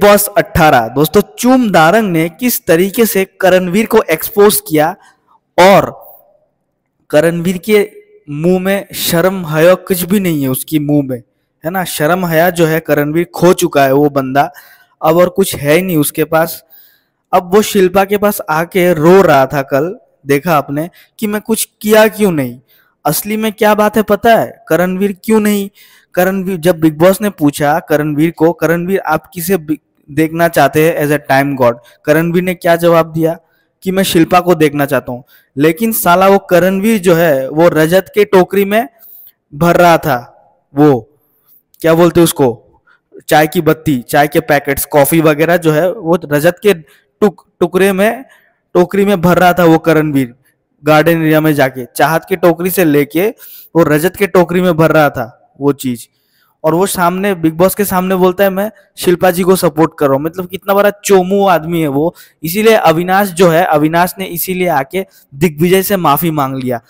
boss 18 दोस्तों चूम दारंग ने किस तरीके से करणवीर को एक्सपोज किया और करणवीर के मुंह में शर्म हया कुछ भी नहीं है उसकी मुंह में है ना शर्म हया जो है करणवीर खो चुका है वो बंदा अब और कुछ है ही नहीं उसके पास अब वो शिल्पा के पास आके रो रहा था कल देखा आपने कि मैं कुछ किया क्यों नहीं असली में क्या बात है पता है करणवीर क्यों नहीं करणवीर जब बिग बॉस ने पूछा करणवीर को करणवीर आप किसे देखना चाहते हैं as a time god Karanveer ने क्या जवाब दिया कि मैं शिल्पा को देखना चाहता हूँ लेकिन साला वो करणवीर जो है वो रजत के टोकरी में भर रहा था वो क्या बोलते उसको चाय की बत्ती चाय के पैकेट्स कॉफी वगैरह जो है वो रजत के टुक टुकड़े में टोकरी में भर रहा था वो करणवीर गार्डन एरिया में जाके चाहत की टोकरी से लेके वो रजत के टोकरी में भर रहा था वो चीज़ और वो सामने बिग बॉस के सामने बोलता है मैं शिल्पा जी को सपोर्ट कर रहा हूँ मतलब कितना बड़ा चोमू आदमी है वो इसीलिए अविनाश जो है अविनाश ने इसीलिए आके दिग्विजय से माफी मांग लिया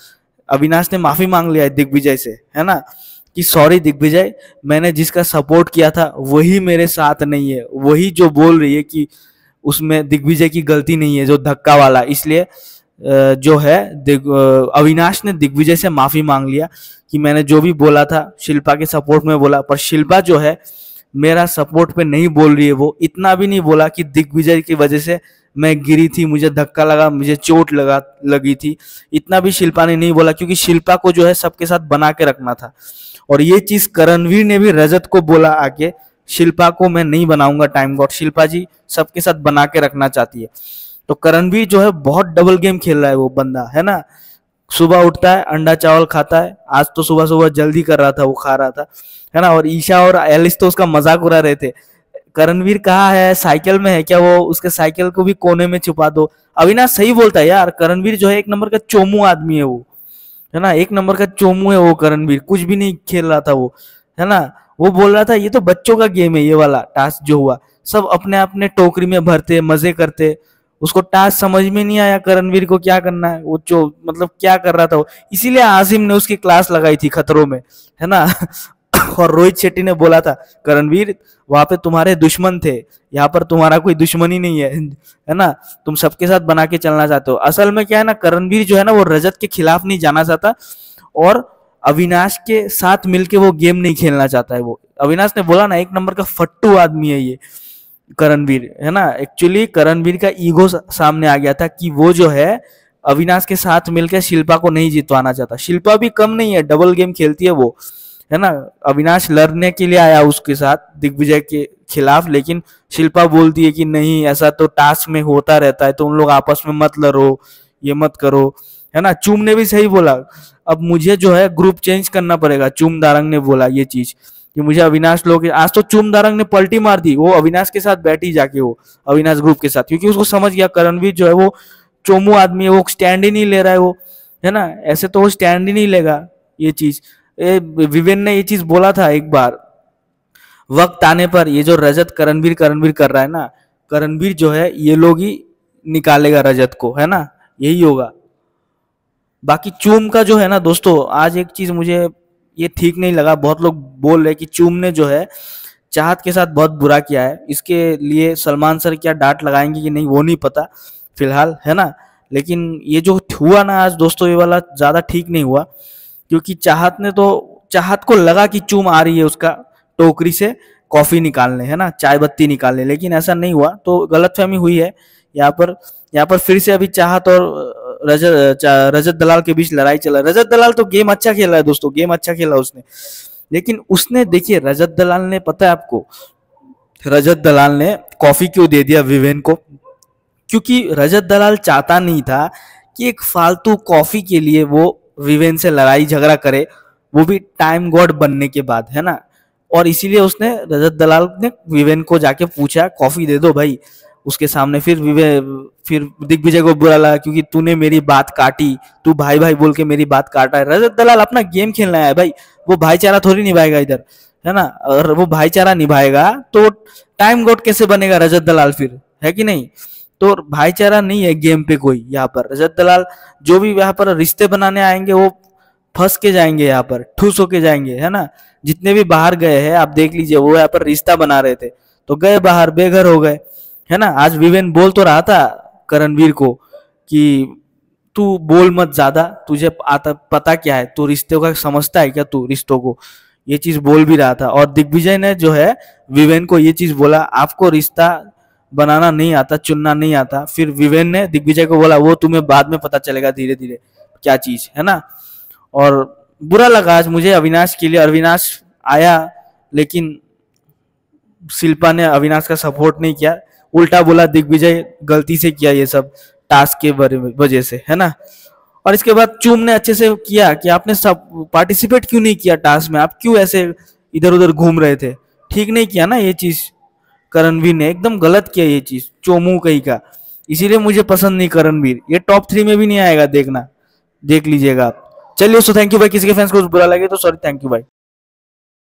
अविनाश ने माफी मांग लिया है दिग्विजय से है ना कि सॉरी दिग्विजय मैंने जिसका सपोर्ट किया था वही मेरे साथ नहीं है वही जो बोल रही है कि उसमें दिग्विजय की गलती नहीं है जो धक्का वाला इसलिए जो है अविनाश ने दिग्विजय से माफी मांग लिया कि मैंने जो भी बोला था शिल्पा के सपोर्ट में बोला पर शिल्पा जो है मेरा सपोर्ट पे नहीं बोल रही है वो इतना भी नहीं बोला कि दिग्विजय की वजह से मैं गिरी थी मुझे धक्का लगा मुझे चोट लगा लगी थी इतना भी शिल्पा ने नहीं बोला क्योंकि शिल्पा को जो है सबके साथ बना के रखना था और ये चीज करणवीर ने भी रजत को बोला आके शिल्पा को मैं नहीं बनाऊंगा टाइम गॉड शिल्पा जी सबके साथ बना के रखना चाहती है तो करणवीर जो है बहुत डबल गेम खेल रहा है वो बंदा है ना सुबह उठता है अंडा चावल खाता है आज तो सुबह सुबह जल्दी कर रहा था वो खा रहा था है ना और ईशा और एलिस तो उसका मजाक उड़ा रहे थे करणवीर कहा है साइकिल में है क्या वो उसके साइकिल को भी कोने में छुपा दो अविनाश सही बोलता है यार करणवीर जो है एक नंबर का चोमू आदमी है वो है ना एक नंबर का चोमू है वो करणवीर कुछ भी नहीं खेल रहा था वो है ना वो बोल रहा था ये तो बच्चों का गेम है ये वाला टास्क जो हुआ सब अपने अपने टोकरी में भरते मजे करते उसको टास्क समझ में नहीं आया करणवीर को क्या करना है वो जो मतलब क्या कर रहा था वो इसीलिए आजिम ने उसकी क्लास लगाई थी खतरों में है ना और रोहित शेट्टी ने बोला था करणवीर वहां पे तुम्हारे दुश्मन थे यहाँ पर तुम्हारा कोई दुश्मन ही नहीं है है ना तुम सबके साथ बना के चलना चाहते हो असल में क्या है ना करणवीर जो है ना वो रजत के खिलाफ नहीं जाना चाहता और अविनाश के साथ मिलके वो गेम नहीं खेलना चाहता है वो अविनाश ने बोला ना एक नंबर का फट्टू आदमी है ये करणवीर है ना एक्चुअली करणवीर का ईगो सामने आ गया था कि वो जो है अविनाश के साथ मिलकर शिल्पा को नहीं जितवाना चाहता शिल्पा भी कम नहीं है डबल गेम खेलती है वो है ना अविनाश लड़ने के लिए आया उसके साथ दिग्विजय के खिलाफ लेकिन शिल्पा बोलती है कि नहीं ऐसा तो टास्क में होता रहता है तो उन लोग आपस में मत लड़ो ये मत करो है ना चूम ने भी सही बोला अब मुझे जो है ग्रुप चेंज करना पड़ेगा चूम दारंग ने बोला ये चीज कि मुझे अविनाश लोग आज तो चुम दारंग ने पलटी मार दी वो अविनाश के साथ बैठी जाके वो अविनाश ग्रुप के साथ क्योंकि उसको समझ गया करणवीर जो है वो चोमू आदमी है वो स्टैंड ही नहीं ले रहा है वो है ना ऐसे तो वो स्टैंड ही नहीं लेगा ये चीज विवेन ने ये चीज बोला था एक बार वक्त आने पर ये जो रजत करणवीर करणवीर कर रहा है ना करणवीर जो है ये लोग ही निकालेगा रजत को है ना यही होगा बाकी चूम का जो है ना दोस्तों आज एक चीज मुझे ये ठीक नहीं लगा बहुत लोग बोल रहे कि चूम ने जो है चाहत के साथ बहुत बुरा किया है इसके लिए सलमान सर क्या डांट लगाएंगे कि नहीं वो नहीं पता फिलहाल है ना लेकिन ये जो हुआ ना आज दोस्तों ये वाला ज़्यादा ठीक नहीं हुआ क्योंकि चाहत ने तो चाहत को लगा कि चूम आ रही है उसका टोकरी से कॉफ़ी निकालने है ना चाय बत्ती निकालने लेकिन ऐसा नहीं हुआ तो गलतफहमी हुई है यहाँ पर यहाँ पर फिर से अभी चाहत और रजत रजत दलाल के बीच लड़ाई चला रजत दलाल तो गेम अच्छा खेला है दोस्तों गेम अच्छा खेला उसने लेकिन उसने देखिए रजत दलाल ने पता है आपको रजत दलाल ने कॉफी क्यों दे दिया विवेन को क्योंकि रजत दलाल चाहता नहीं था कि एक फालतू कॉफी के लिए वो विवेन से लड़ाई झगड़ा करे वो भी टाइम गॉड बनने के बाद है ना और इसीलिए उसने रजत दलाल ने विवेन को जाके पूछा कॉफी दे दो भाई उसके सामने फिर फिर दिग्विजय को बुरा लगा क्योंकि तूने मेरी बात काटी तू भाई भाई बोल के मेरी बात काटा है रजत दलाल अपना गेम खेलना है भाई वो भाईचारा थोड़ी निभाएगा इधर है ना और वो भाईचारा निभाएगा तो टाइम गोट कैसे बनेगा रजत दलाल फिर है कि नहीं तो भाईचारा नहीं है गेम पे कोई यहाँ पर रजत दलाल जो भी यहाँ पर रिश्ते बनाने आएंगे वो फंस के जाएंगे यहाँ पर ठूस होके जाएंगे है ना जितने भी बाहर गए हैं आप देख लीजिए वो यहाँ पर रिश्ता बना रहे थे तो गए बाहर बेघर हो गए है ना आज विवेन बोल तो रहा था करणवीर को कि तू बोल मत ज्यादा तुझे आता पता क्या है तू रिश्तों का समझता है क्या तू रिश्तों को ये चीज बोल भी रहा था और दिग्विजय ने जो है विवेन को ये चीज बोला आपको रिश्ता बनाना नहीं आता चुनना नहीं आता फिर विवेन ने दिग्विजय को बोला वो तुम्हें बाद में पता चलेगा धीरे धीरे क्या चीज है ना और बुरा लगा आज मुझे अविनाश के लिए अविनाश आया लेकिन शिल्पा ने अविनाश का सपोर्ट नहीं किया उल्टा बोला दिग्विजय गलती से किया ये सब टास्क के वजह से है ना और इसके बाद चूम ने अच्छे से किया कि आपने सब पार्टिसिपेट क्यों नहीं किया टास्क में आप क्यों ऐसे इधर उधर घूम रहे थे ठीक नहीं किया ना ये चीज करणवीर ने एकदम गलत किया ये चीज चोमू कहीं का इसीलिए मुझे पसंद नहीं करणवीर ये टॉप थ्री में भी नहीं आएगा देखना देख लीजिएगा आप चलिए सो थैंक यू भाई किसी के फैंस को बुरा लगे तो सॉरी थैंक यू भाई